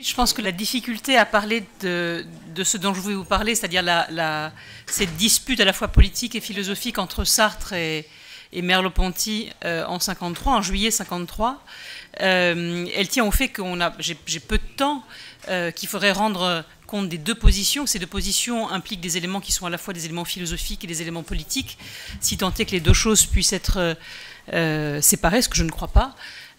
Je pense que la difficulté à parler de, ce dont je voulais vous parler, c'est-à-dire la, cette dispute à la fois politique et philosophique entre Sartre et, Merleau-Ponty euh, en 53, en juillet 53, euh, elle tient au fait que j'ai, peu de temps, euh, qu'il faudrait rendre compte des deux positions. Ces deux positions impliquent des éléments qui sont à la fois des éléments philosophiques et des éléments politiques, si tant est que les deux choses puissent être séparées, ce que je ne crois pas.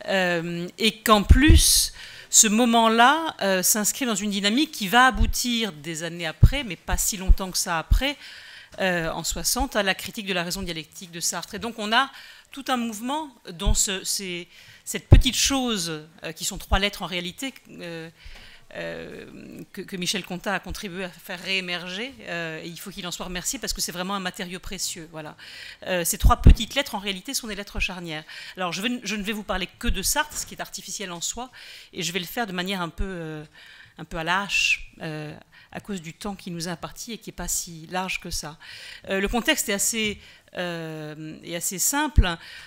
Euh, et qu'en plus, ce moment-là euh, s'inscrit dans une dynamique qui va aboutir des années après, mais pas si longtemps que ça après, euh, en 60, à la critique de la raison dialectique de Sartre. Et donc on a tout un mouvement dont ce, cette petite chose, qui sont trois lettres en réalité, euh, que, Michel Contat a contribué à faire réémerger. Euh, et il faut qu'il en soit remercié parce que c'est vraiment un matériau précieux. Voilà. Euh, ces trois petites lettres, en réalité, sont des lettres charnières. Alors, je, je, ne vais vous parler que de Sartre, ce qui est artificiel en soi, et je vais le faire de manière un peu, un peu à lâche à cause du temps qui nous est imparti et qui n'est pas si large que ça. le contexte est assez, est assez simple.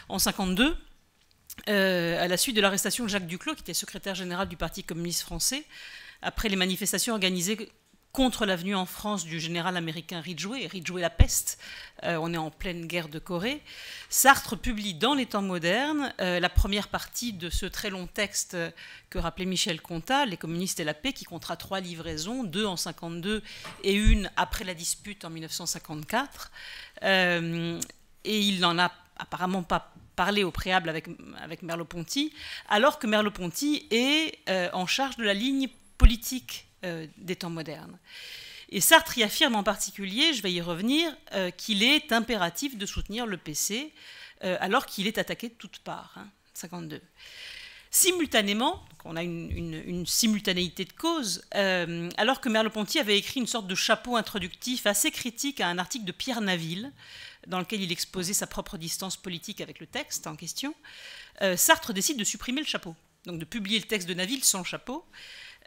En 1952, à la suite de l'arrestation de Jacques Duclos, qui était secrétaire général du Parti communiste français, après les manifestations organisées contre l'avenue en France du général américain Ridgway, Ridgway la peste, euh, on est en pleine guerre de Corée, Sartre publie dans les temps modernes euh, la première partie de ce très long texte que rappelait Michel Conta, Les communistes et la paix, qui comptera trois livraisons, deux en 52 et une après la dispute en 1954. Euh, et il n'en a apparemment pas parlé au préalable avec, avec Merleau-Ponty, alors que Merleau-Ponty est en charge de la ligne politique euh, des temps modernes. Et Sartre y affirme en particulier, je vais y revenir, euh, qu'il est impératif de soutenir le PC euh, alors qu'il est attaqué de toutes parts. 52. Hein, Simultanément, on a une, simultanéité de cause alors que Merleau-Ponty avait écrit une sorte de chapeau introductif assez critique à un article de Pierre Naville, dans lequel il exposait sa propre distance politique avec le texte en question, Sartre décide de supprimer le chapeau, donc de publier le texte de Naville sans chapeau.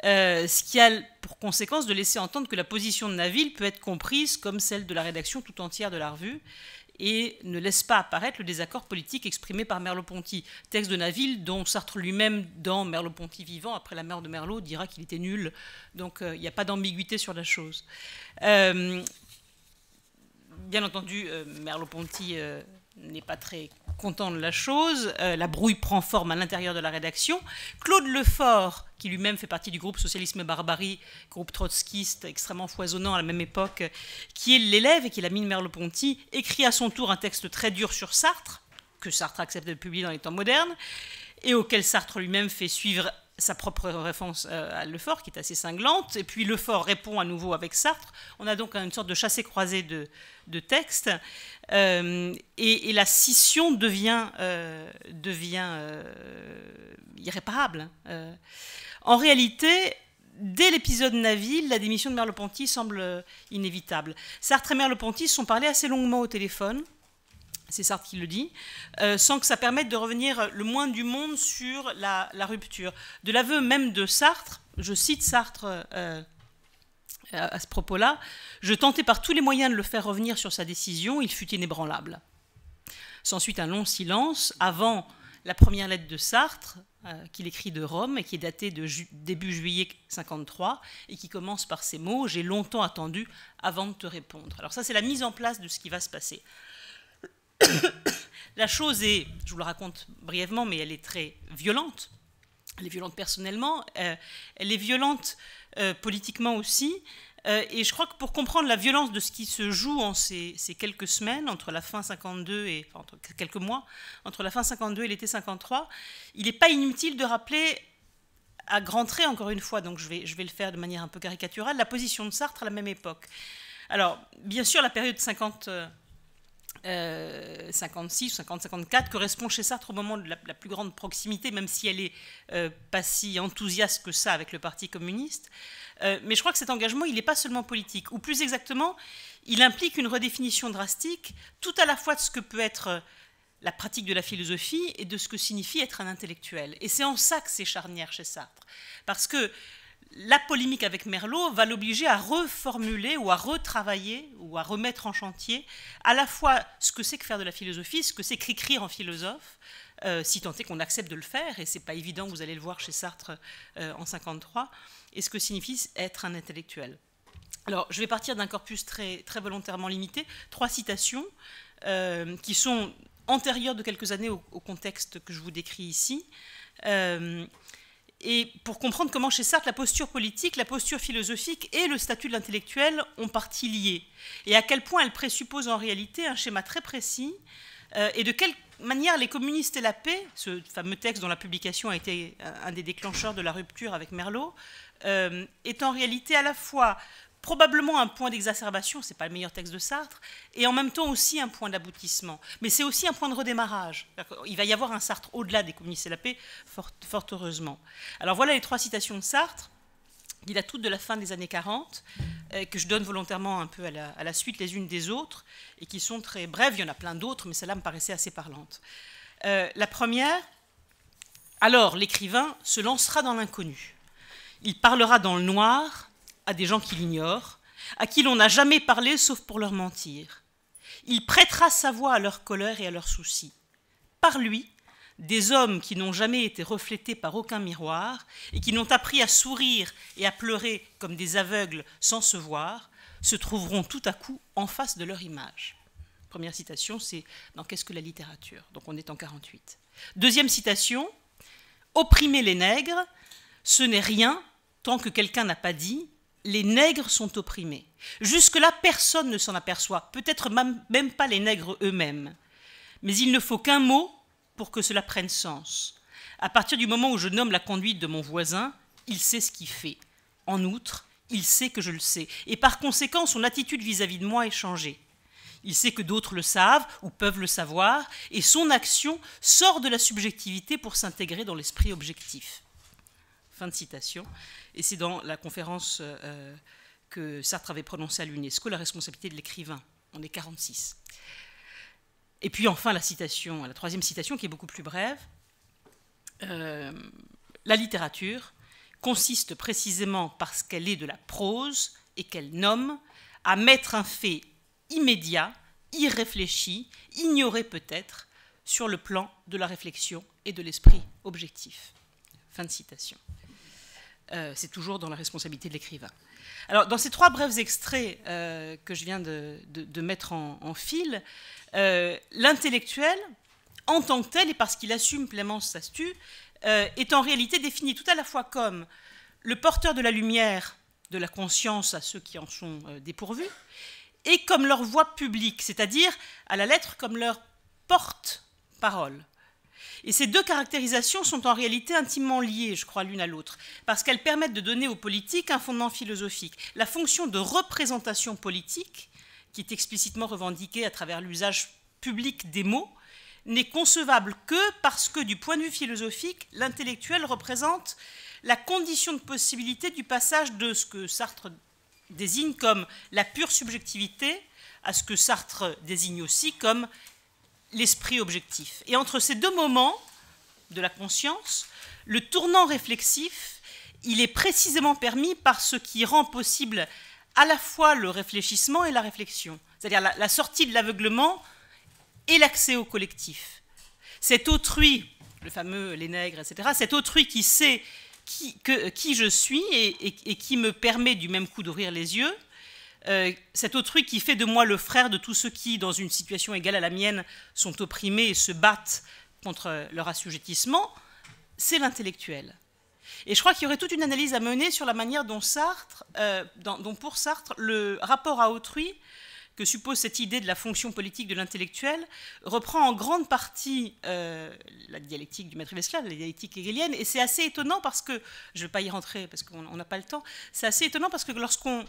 Euh, ce qui a pour conséquence de laisser entendre que la position de Naville peut être comprise comme celle de la rédaction tout entière de la revue et ne laisse pas apparaître le désaccord politique exprimé par Merleau-Ponty. Texte de Naville dont Sartre lui-même, dans Merleau-Ponty vivant, après la mort de Merleau, dira qu'il était nul. Donc euh, il n'y a pas d'ambiguïté sur la chose. Euh, bien entendu, Merleau-Ponty n'est pas très content de la chose. Euh, la brouille prend forme à l'intérieur de la rédaction. Claude Lefort, qui lui-même fait partie du groupe Socialisme Barbarie, groupe trotskiste extrêmement foisonnant à la même époque, qui est l'élève et qui est l'ami de Merleau-Ponty, écrit à son tour un texte très dur sur Sartre, que Sartre accepte de publier dans les temps modernes, et auquel Sartre lui-même fait suivre sa propre réponse euh, à Lefort, qui est assez cinglante, et puis Lefort répond à nouveau avec Sartre. On a donc une sorte de chassé-croisé de, de textes, euh, et, la scission devient, euh, devient irréparable. En réalité, dès l'épisode Naville, la démission de Merleau-Ponty semble inévitable. Sartre et Merleau-Ponty sont parlé assez longuement au téléphone, c'est Sartre qui le dit, euh, sans que ça permette de revenir le moins du monde sur la, rupture. De l'aveu même de Sartre, je cite Sartre euh, à ce propos-là, je tentais par tous les moyens de le faire revenir sur sa décision, il fut inébranlable. S'ensuit un long silence avant la première lettre de Sartre, euh, qu'il écrit de Rome et qui est datée de début juillet 53 et qui commence par ces mots J'ai longtemps attendu avant de te répondre. Alors, ça, c'est la mise en place de ce qui va se passer. la chose est, je vous le raconte brièvement, mais elle est très violente. Elle est violente personnellement, euh, elle est violente euh, politiquement aussi. Euh, et je crois que pour comprendre la violence de ce qui se joue en ces, quelques semaines, entre la fin 52 et quelques mois, entre la fin 52 et l'été 53, il n'est pas inutile de rappeler à grand traits, encore une fois, donc je vais, je vais le faire de manière un peu caricaturale, la position de Sartre à la même époque. Alors, bien sûr, la période 50. 56 euh, 50-54 correspond chez Sartre au moment de la, plus grande proximité, même si elle n'est euh, pas si enthousiaste que ça avec le Parti communiste. Euh, mais je crois que cet engagement, il n'est pas seulement politique, ou plus exactement, il implique une redéfinition drastique, tout à la fois de ce que peut être la pratique de la philosophie et de ce que signifie être un intellectuel. Et c'est en ça que c'est charnière chez Sartre, parce que la polémique avec Merlot va l'obliger à reformuler ou à retravailler ou à remettre en chantier à la fois ce que c'est que faire de la philosophie, ce que c'est qu'écrire en philosophe, euh, si tant est qu'on accepte de le faire, et c'est pas évident, vous allez le voir chez Sartre euh, en 53, et ce que signifie être un intellectuel. Alors, je vais partir d'un corpus très, très volontairement limité, trois citations euh, qui sont antérieures de quelques années au, contexte que je vous décris ici. Et pour comprendre comment chez Sartre, la posture politique, la posture philosophique et le statut de l'intellectuel ont partie liées, et à quel point elle présuppose en réalité un schéma très précis, euh, et de quelle manière les communistes et la paix, ce fameux texte dont la publication a été euh, un des déclencheurs de la rupture avec Merlot, euh, est en réalité à la fois probablement un point d'exacerbation, c'est pas le meilleur texte de Sartre, et en même temps aussi un point d'aboutissement. Mais c'est aussi un point de redémarrage. Il va y avoir un Sartre au-delà des communistes et la paix, fort, heureusement. Alors voilà les trois citations de Sartre. Il a toutes de la fin des années 40, euh, que je donne volontairement un peu à la, suite les unes des autres, et qui sont très brèves. Il y en a plein d'autres, mais celle-là me paraissait assez parlante. Euh, la première, alors l'écrivain se lancera dans l'inconnu. Il parlera dans le noir, à des gens qu'il ignore, à qui l'on n'a jamais parlé sauf pour leur mentir. Il prêtera sa voix à leur colère et à leurs soucis. Par lui, des hommes qui n'ont jamais été reflétés par aucun miroir et qui n'ont appris à sourire et à pleurer comme des aveugles sans se voir, se trouveront tout à coup en face de leur image. Première citation, c'est dans Qu'est-ce que la littérature Donc on est en 48. Deuxième citation, Opprimer les nègres, ce n'est rien tant que quelqu'un n'a pas dit les nègres sont opprimés. Jusque-là, personne ne s'en aperçoit, peut-être même pas les nègres eux-mêmes. Mais il ne faut qu'un mot pour que cela prenne sens. À partir du moment où je nomme la conduite de mon voisin, il sait ce qu'il fait. En outre, il sait que je le sais. Et par conséquent, son attitude vis-à-vis de moi est changée. Il sait que d'autres le savent ou peuvent le savoir, et son action sort de la subjectivité pour s'intégrer dans l'esprit objectif. Fin de citation. Et c'est dans la conférence euh, euh, que Sartre avait prononcée à l'UNESCO, La responsabilité de l'écrivain. On est 46. Et puis enfin, la citation, la troisième citation qui est beaucoup plus brève. Euh, la littérature consiste précisément parce qu'elle est de la prose et qu'elle nomme à mettre un fait immédiat, irréfléchi, ignoré peut-être, sur le plan de la réflexion et de l'esprit objectif. Fin de citation. Euh, c'est toujours dans la responsabilité de l'écrivain. Alors, dans ces trois brefs extraits euh, que je viens de, mettre en, fil, euh, l'intellectuel, en tant que tel, et parce qu'il assume pleinement sa stature, est en réalité défini tout à la fois comme le porteur de la lumière, de la conscience à ceux qui en sont dépourvus, et comme leur voix publique, c'est-à-dire à la lettre comme leur porte-parole. Et ces deux caractérisations sont en réalité intimement liées, je crois, l'une à l'autre, parce qu'elles permettent de donner aux politiques un fondement philosophique. La fonction de représentation politique, qui est explicitement revendiquée à travers l'usage public des mots, n'est concevable que parce que, du point de vue philosophique, l'intellectuel représente la condition de possibilité du passage de ce que Sartre désigne comme la pure subjectivité à ce que Sartre désigne aussi comme l'esprit objectif. Et entre ces deux moments de la conscience, le tournant réflexif, il est précisément permis par ce qui rend possible à la fois le réfléchissement et la réflexion, c'est-à-dire la, sortie de l'aveuglement et l'accès au collectif. Cet autrui, le fameux les nègres, etc., cet autrui qui sait qui, que, qui je suis et qui me permet du même coup d'ouvrir les yeux, euh, cet autrui qui fait de moi le frère de tous ceux qui, dans une situation égale à la mienne, sont opprimés et se battent contre leur assujettissement, c'est l'intellectuel. Et je crois qu'il y aurait toute une analyse à mener sur la manière dont, Sartre, euh, dont pour Sartre, le rapport à autrui que suppose cette idée de la fonction politique de l'intellectuel reprend en grande partie euh, la dialectique du maître esclave, la dialectique hegelienne, et c'est assez étonnant parce que, je ne vais pas y rentrer parce qu'on n'a pas le temps, c'est assez étonnant parce que lorsqu'on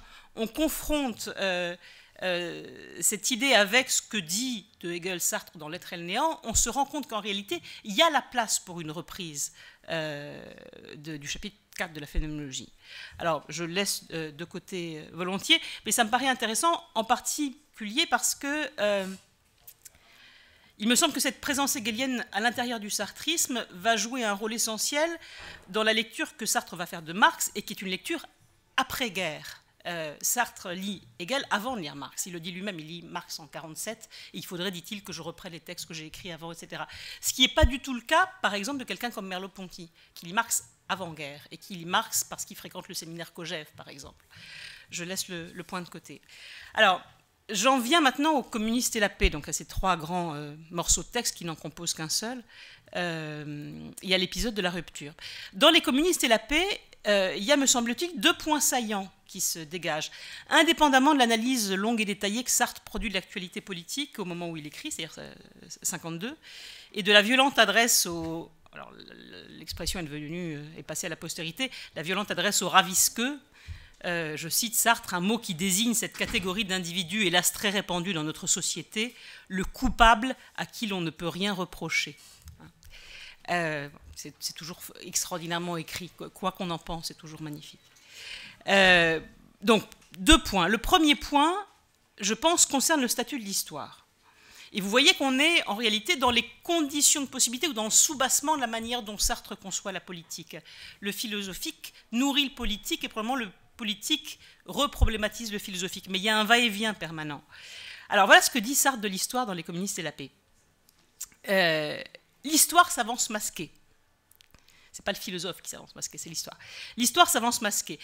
confronte... Euh, euh, cette idée avec ce que dit de Hegel Sartre dans L'être et le néant, on se rend compte qu'en réalité, il y a la place pour une reprise euh, du chapitre 4 de la phénoménologie. Alors, je laisse euh, de côté volontiers, mais ça me paraît intéressant en particulier parce que... Il me semble que cette présence hegelienne à l'intérieur du sartrisme va jouer un rôle essentiel dans la lecture que Sartre va faire de Marx et qui est une lecture après-guerre euh, Sartre lit Hegel avant de lire Marx. Il le dit lui-même, il lit Marx en 47, il faudrait, dit-il, que je reprenne les textes que j'ai écrits avant, etc. Ce qui n'est pas du tout le cas, par exemple, de quelqu'un comme Merleau-Ponty, qui lit Marx avant-guerre, et qui lit Marx parce qu'il fréquente le séminaire Cogève, par exemple. Je laisse le, point de côté. Alors, J'en viens maintenant aux communistes et la paix, donc à ces trois grands euh, morceaux de texte qui n'en composent qu'un seul, euh, il y a l'épisode de la rupture. Dans les communistes et la paix, il y a, me semble-t-il, deux points saillants qui se dégage. Indépendamment de l'analyse longue et détaillée que Sartre produit de l'actualité politique au moment où il écrit, c'est-à-dire 52, euh, et de la violente adresse aux... Alors l'expression est venue euh, est passée à la postérité, la violente adresse au ravisqueux, euh, je cite Sartre, un mot qui désigne cette catégorie d'individus, hélas très répandue dans notre société, le coupable à qui l'on ne peut rien reprocher. c'est toujours extraordinairement écrit, quoi qu'on en pense, c'est toujours magnifique. Euh, donc, deux points. Le premier point, je pense, concerne le statut de l'histoire. Et vous voyez qu'on est en réalité dans les conditions de possibilité ou dans le soubassement de la manière dont Sartre conçoit la politique. Le philosophique nourrit le politique et probablement le politique reproblématise le philosophique. Mais il y a un va-et-vient permanent. Alors voilà ce que dit Sartre de l'histoire dans Les communistes et la paix. Euh, l'histoire s'avance masquée. C'est pas le philosophe qui s'avance masqué, c'est l'histoire. L'histoire s'avance masquée.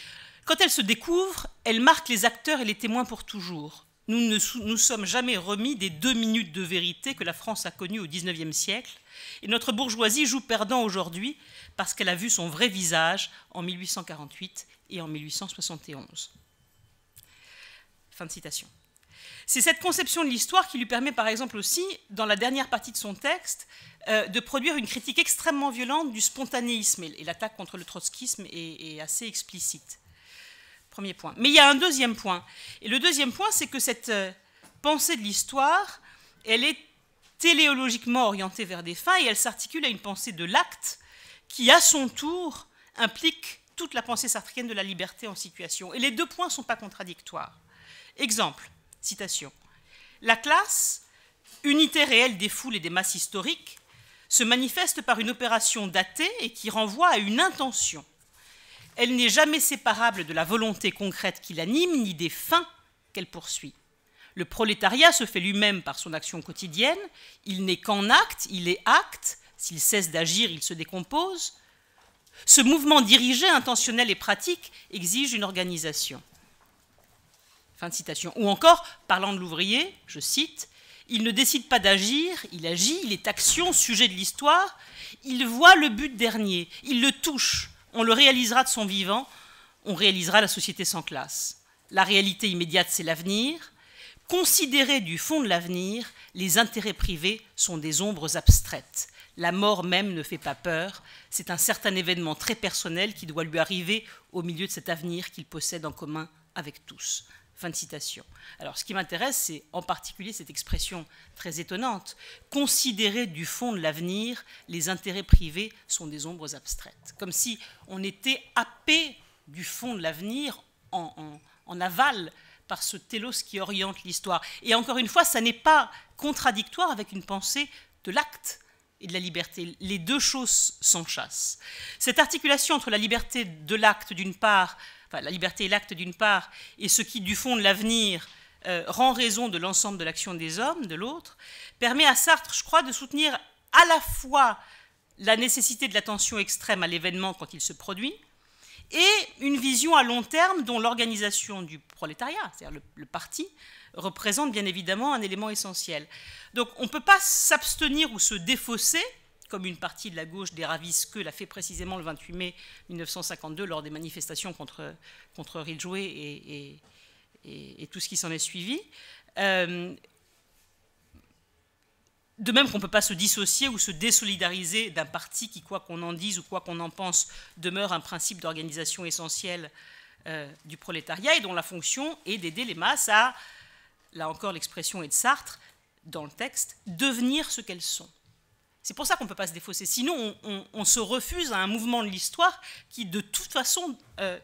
Quand elle se découvre, elle marque les acteurs et les témoins pour toujours. Nous ne nous sommes jamais remis des deux minutes de vérité que la France a connues au XIXe siècle, et notre bourgeoisie joue perdant aujourd'hui parce qu'elle a vu son vrai visage en 1848 et en 1871. Fin de citation. C'est cette conception de l'histoire qui lui permet par exemple aussi, dans la dernière partie de son texte, euh, de produire une critique extrêmement violente du spontanéisme. Et l'attaque contre le trotskisme est, assez explicite. Premier point. Mais il y a un deuxième point. Et le deuxième point, c'est que cette euh, pensée de l'histoire, elle est téléologiquement orientée vers des fins et elle s'articule à une pensée de l'acte qui, à son tour, implique toute la pensée sartrienne de la liberté en situation. Et les deux points ne sont pas contradictoires. Exemple, Citation. La classe, unité réelle des foules et des masses historiques, se manifeste par une opération datée et qui renvoie à une intention. Elle n'est jamais séparable de la volonté concrète qui l'anime, ni des fins qu'elle poursuit. Le prolétariat se fait lui-même par son action quotidienne, il n'est qu'en acte, il est acte, s'il cesse d'agir, il se décompose. Ce mouvement dirigé, intentionnel et pratique exige une organisation citation. Ou encore, parlant de l'ouvrier, je cite, il ne décide pas d'agir, il agit, il est action, sujet de l'histoire, il voit le but dernier, il le touche, on le réalisera de son vivant, on réalisera la société sans classe. La réalité immédiate, c'est l'avenir. Considérés du fond de l'avenir, les intérêts privés sont des ombres abstraites. La mort même ne fait pas peur, c'est un certain événement très personnel qui doit lui arriver au milieu de cet avenir qu'il possède en commun avec tous. Fin de citation. Alors ce qui m'intéresse, c'est en particulier cette expression très étonnante, considérer du fond de l'avenir, les intérêts privés sont des ombres abstraites, comme si on était happé du fond de l'avenir en, aval par ce télos qui oriente l'histoire. Et encore une fois, ça n'est pas contradictoire avec une pensée de l'acte et de la liberté. Les deux choses s'enchassent. Cette articulation entre la liberté de l'acte d'une part, la liberté et l'acte d'une part, et ce qui, du fond de l'avenir, euh, rend raison de l'ensemble de l'action des hommes, de l'autre, permet à Sartre, je crois, de soutenir à la fois la nécessité de l'attention extrême à l'événement quand il se produit, et une vision à long terme dont l'organisation du prolétariat, c'est-à-dire le, parti, représente bien évidemment un élément essentiel. Donc on ne peut pas s'abstenir ou se défausser comme une partie de la gauche des que l'a fait précisément le 28 mai 1952 lors des manifestations contre, contre et, et, et, tout ce qui s'en est suivi. Euh, de même qu'on ne peut pas se dissocier ou se désolidariser d'un parti qui, quoi qu'on en dise ou quoi qu'on en pense, demeure un principe d'organisation essentiel euh, du prolétariat et dont la fonction est d'aider les masses à, là encore l'expression est de Sartre dans le texte, devenir ce qu'elles sont. C'est pour ça qu'on ne peut pas se défausser. Sinon, on, se refuse à un mouvement de l'histoire qui, de toute façon, euh,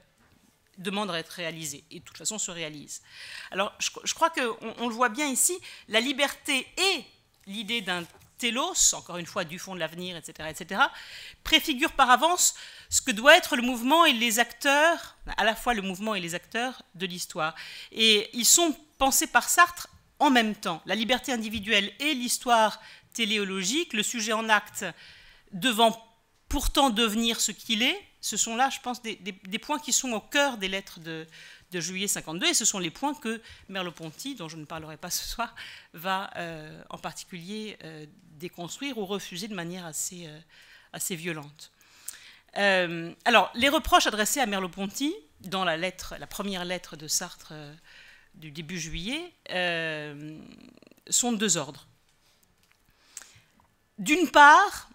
demande à être réalisé et de toute façon se réalise. Alors, je, crois qu'on on le voit bien ici, la liberté et l'idée d'un télos, encore une fois, du fond de l'avenir, etc., etc., préfigurent par avance ce que doit être le mouvement et les acteurs, à la fois le mouvement et les acteurs de l'histoire. Et ils sont pensés par Sartre en même temps. La liberté individuelle et l'histoire le sujet en acte devant pourtant devenir ce qu'il est, ce sont là, je pense, des, points qui sont au cœur des lettres de, juillet 52, et ce sont les points que Merleau-Ponty, dont je ne parlerai pas ce soir, va euh, en particulier euh, déconstruire ou refuser de manière assez, euh, assez violente. alors, les reproches adressés à Merleau-Ponty dans la, lettre, la première lettre de Sartre du début juillet sont de deux ordres. D'une part,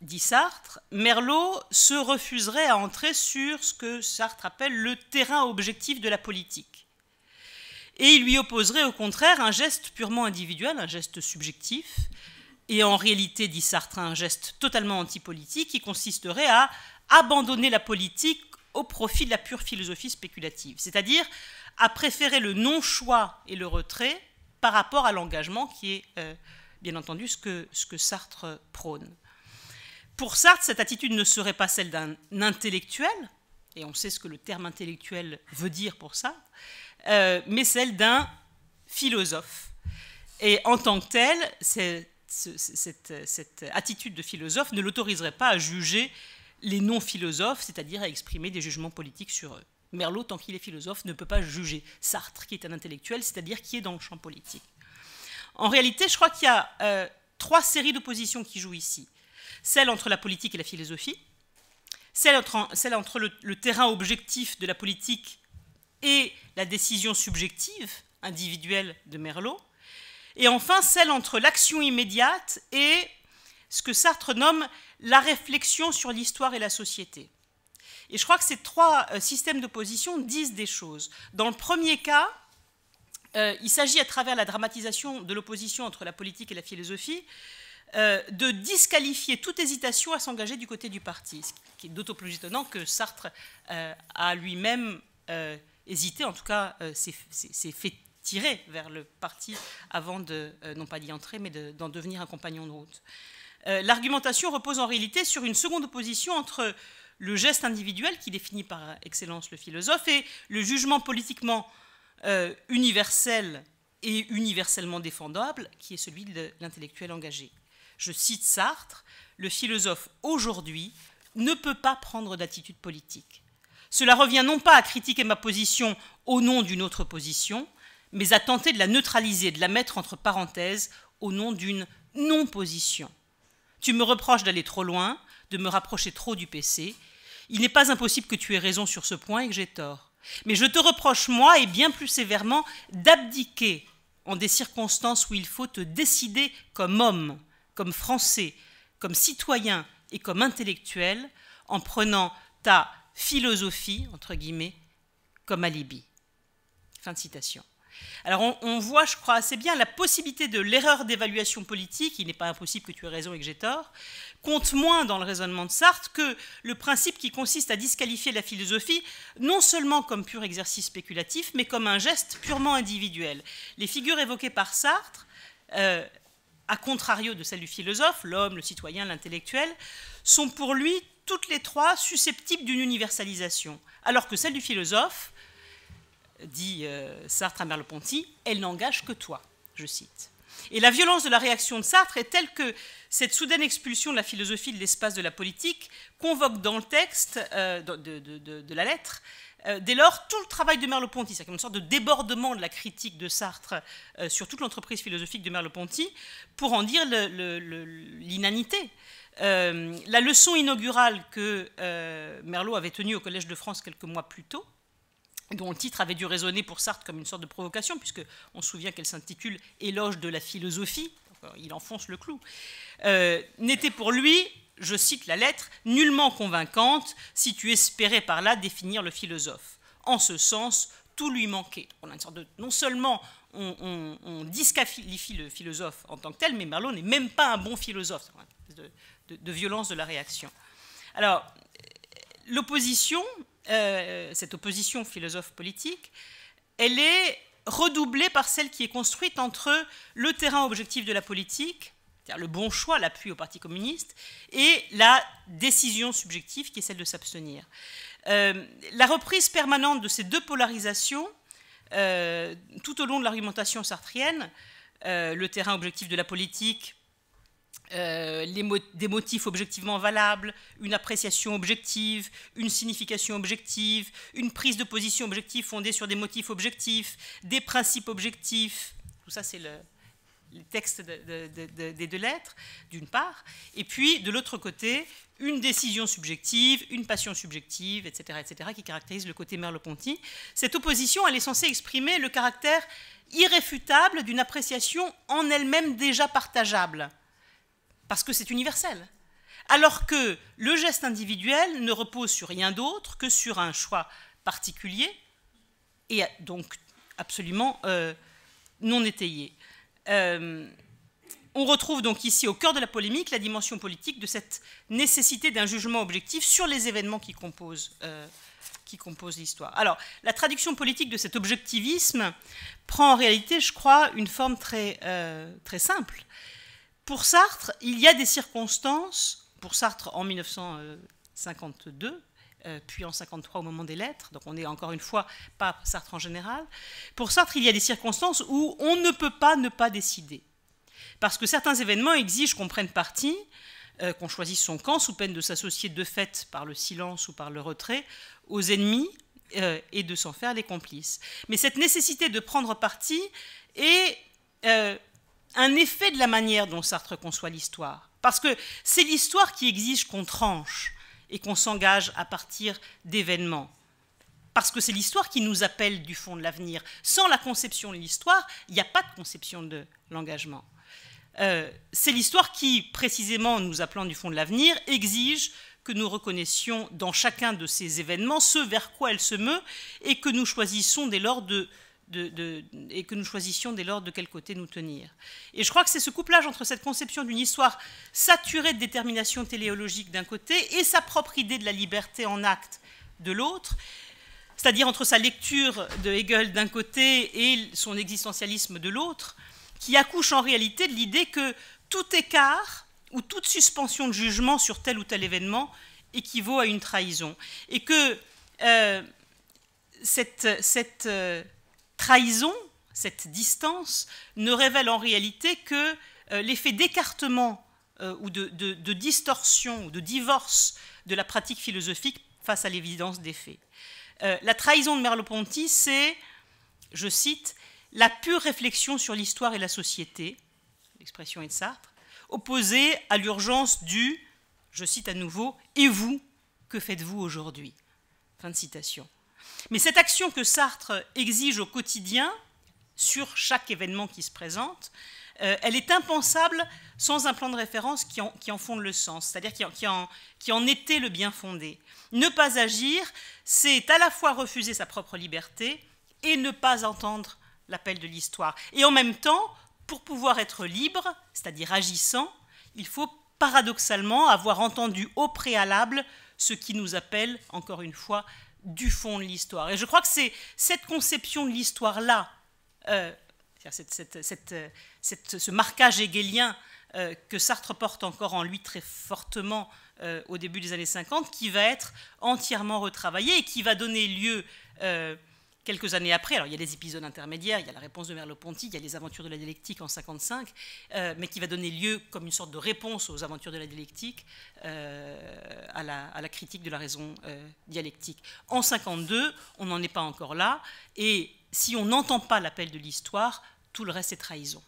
dit Sartre, Merlot se refuserait à entrer sur ce que Sartre appelle le terrain objectif de la politique. Et il lui opposerait au contraire un geste purement individuel, un geste subjectif, et en réalité, dit Sartre, un geste totalement antipolitique qui consisterait à abandonner la politique au profit de la pure philosophie spéculative, c'est-à-dire à préférer le non-choix et le retrait par rapport à l'engagement qui est... Euh, bien entendu, ce que, Sartre prône. Pour Sartre, cette attitude ne serait pas celle d'un intellectuel, et on sait ce que le terme intellectuel veut dire pour ça, euh, mais celle d'un philosophe. Et en tant que tel, cette, cette attitude de philosophe ne l'autoriserait pas à juger les non-philosophes, c'est-à-dire à exprimer des jugements politiques sur eux. Merlot, tant qu'il est philosophe, ne peut pas juger Sartre, qui est un intellectuel, c'est-à-dire qui est dans le champ politique. En réalité, je crois qu'il y a euh, trois séries d'oppositions qui jouent ici. Celle entre la politique et la philosophie, celle entre, le, terrain objectif de la politique et la décision subjective individuelle de Merleau, et enfin celle entre l'action immédiate et ce que Sartre nomme la réflexion sur l'histoire et la société. Et je crois que ces trois euh, systèmes d'opposition disent des choses. Dans le premier cas, euh, il s'agit à travers la dramatisation de l'opposition entre la politique et la philosophie euh, de disqualifier toute hésitation à s'engager du côté du parti, ce qui est d'autant plus étonnant que Sartre euh, a lui-même hésité, en tout cas s'est fait tirer vers le parti avant de, non pas d'y entrer, mais d'en devenir un compagnon de route. L'argumentation repose en réalité sur une seconde opposition entre le geste individuel qui définit par excellence le philosophe et le jugement politiquement euh, universel et universellement défendable, qui est celui de l'intellectuel engagé. Je cite Sartre, le philosophe aujourd'hui ne peut pas prendre d'attitude politique. Cela revient non pas à critiquer ma position au nom d'une autre position, mais à tenter de la neutraliser, de la mettre entre parenthèses au nom d'une non-position. Tu me reproches d'aller trop loin, de me rapprocher trop du PC. Il n'est pas impossible que tu aies raison sur ce point et que j'ai tort. Mais je te reproche, moi, et bien plus sévèrement, d'abdiquer en des circonstances où il faut te décider comme homme, comme Français, comme citoyen et comme intellectuel, en prenant ta philosophie, entre guillemets, comme alibi. Fin de citation. Alors on, voit, je crois, assez bien la possibilité de l'erreur d'évaluation politique, il n'est pas impossible que tu aies raison et que j'ai tort, compte moins dans le raisonnement de Sartre que le principe qui consiste à disqualifier la philosophie non seulement comme pur exercice spéculatif, mais comme un geste purement individuel. Les figures évoquées par Sartre, euh, à contrario de celles du philosophe, l'homme, le citoyen, l'intellectuel, sont pour lui toutes les trois susceptibles d'une universalisation, alors que celles du philosophe, dit euh, Sartre à Merleau-Ponty, elle n'engage que toi, je cite. Et la violence de la réaction de Sartre est telle que cette soudaine expulsion de la philosophie de l'espace de la politique convoque dans le texte euh, de, la lettre, euh, dès lors, tout le travail de Merleau-Ponty, c'est une sorte de débordement de la critique de Sartre sur toute l'entreprise philosophique de Merleau-Ponty, pour en dire l'inanité. la leçon inaugurale que Merleau avait tenue au Collège de France quelques mois plus tôt, dont le titre avait dû résonner pour Sartre comme une sorte de provocation, puisque on se souvient qu'elle s'intitule Éloge de la philosophie, il enfonce le clou, euh, n'était pour lui, je cite la lettre, nullement convaincante si tu espérais par là définir le philosophe. En ce sens, tout lui manquait. On a sorte de, non seulement on, on, disqualifie le philosophe en tant que tel, mais Merlot n'est même pas un bon philosophe, de violence de la réaction. Alors, l'opposition, euh, cette opposition philosophe-politique, elle est redoublée par celle qui est construite entre le terrain objectif de la politique, c'est-à-dire le bon choix, l'appui au Parti communiste, et la décision subjective qui est celle de s'abstenir. Euh, la reprise permanente de ces deux polarisations, euh, tout au long de l'argumentation sartrienne, le terrain objectif de la politique euh, des motifs objectivement valables, une appréciation objective, une signification objective, une prise de position objective fondée sur des motifs objectifs, des principes objectifs. Tout ça, c'est le, texte des deux lettres, d'une part, et puis de l'autre côté, une décision subjective, une passion subjective, etc., etc., qui caractérise le côté Merleau-Ponty. Cette opposition, elle est censée exprimer le caractère irréfutable d'une appréciation en elle-même déjà partageable parce que c'est universel. Alors que le geste individuel ne repose sur rien d'autre que sur un choix particulier et donc absolument euh, non étayé. Euh, on retrouve donc ici au cœur de la polémique la dimension politique de cette nécessité d'un jugement objectif sur les événements qui composent, euh, composent l'histoire. Alors, la traduction politique de cet objectivisme prend en réalité, je crois, une forme très, très simple pour Sartre, il y a des circonstances, pour Sartre en 1952, euh, puis en 53 au moment des lettres, donc on n'est encore une fois pas Sartre en général, pour Sartre, il y a des circonstances où on ne peut pas ne pas décider. Parce que certains événements exigent qu'on prenne parti, euh, qu'on choisisse son camp sous peine de s'associer de fait par le silence ou par le retrait aux ennemis euh, et de s'en faire les complices. Mais cette nécessité de prendre parti est un effet de la manière dont Sartre conçoit l'histoire. Parce que c'est l'histoire qui exige qu'on tranche et qu'on s'engage à partir d'événements. Parce que c'est l'histoire qui nous appelle du fond de l'avenir. Sans la conception de l'histoire, il n'y a pas de conception de l'engagement. Euh, c'est l'histoire qui, précisément, nous appelant du fond de l'avenir, exige que nous reconnaissions dans chacun de ces événements ce vers quoi elle se meut et que nous choisissons dès lors de et que nous choisissions dès lors de quel côté nous tenir. Et je crois que c'est ce couplage entre cette conception d'une histoire saturée de détermination téléologique d'un côté et sa propre idée de la liberté en acte de l'autre, c'est-à-dire entre sa lecture de Hegel d'un côté et son existentialisme de l'autre, qui accouche en réalité de l'idée que tout écart ou toute suspension de jugement sur tel ou tel événement équivaut à une trahison. Et que euh, cette, cette euh, trahison, cette distance, ne révèle en réalité que euh, l'effet d'écartement euh, ou de, distorsion ou de divorce de la pratique philosophique face à l'évidence des faits. Euh, la trahison de Merleau-Ponty, c'est, je cite, la pure réflexion sur l'histoire et la société, l'expression est de Sartre, opposée à l'urgence du, je cite à nouveau, et vous, que faites-vous aujourd'hui Fin de citation. Mais cette action que Sartre exige au quotidien, sur chaque événement qui se présente, euh, elle est impensable sans un plan de référence qui en, fonde le sens, c'est-à-dire qui, qui, en était le bien fondé. Ne pas agir, c'est à la fois refuser sa propre liberté et ne pas entendre l'appel de l'histoire. Et en même temps, pour pouvoir être libre, c'est-à-dire agissant, il faut paradoxalement avoir entendu au préalable ce qui nous appelle, encore une fois, du fond de l'histoire. Et je crois que c'est cette conception de l'histoire-là, euh, euh, ce marquage hegelien euh, que Sartre porte encore en lui très fortement au début des années 50, qui va être entièrement retravaillé et qui va donner lieu quelques années après, alors il y a des épisodes intermédiaires, il y a la réponse de Merleau-Ponty, il y a les aventures de la dialectique en 55, euh, mais qui va donner lieu comme une sorte de réponse aux aventures de la dialectique euh, à, la, critique de la raison euh, dialectique. En 52, on n'en est pas encore là, et si on n'entend pas l'appel de l'histoire, tout le reste est trahison.